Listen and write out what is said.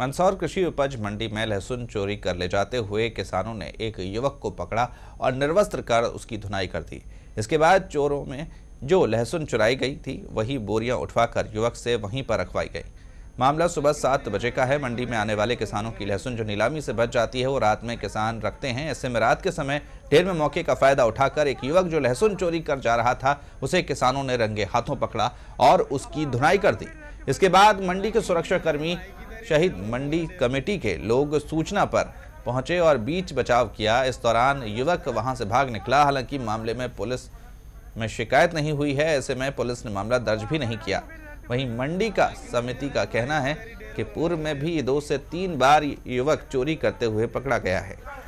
मंदसौर कृषि उपज मंडी में लहसुन चोरी कर ले जाते हुए किसानों ने एक युवक को पकड़ा और निर्वस्त्र कर उसकी धुनाई कर दी इसके बाद चोरों में जो लहसुन चुराई गई थी वही बोरियां उठवाकर युवक से वहीं पर रखवाई गई मामला सुबह सात बजे का है मंडी में आने वाले किसानों की लहसुन जो नीलामी से बच जाती है वो रात में किसान रखते हैं ऐसे में रात के समय ढेर में मौके का फायदा उठाकर एक युवक जो लहसुन चोरी कर जा रहा था उसे किसानों ने रंगे हाथों पकड़ा और उसकी धुनाई कर दी इसके बाद मंडी के सुरक्षा कर्मी शहीद मंडी कमेटी के लोग सूचना पर पहुंचे और बीच बचाव किया इस दौरान युवक वहां से भाग निकला हालांकि मामले में पुलिस में शिकायत नहीं हुई है ऐसे में पुलिस ने मामला दर्ज भी नहीं किया वहीं मंडी का समिति का कहना है कि पूर्व में भी दो से तीन बार युवक चोरी करते हुए पकड़ा गया है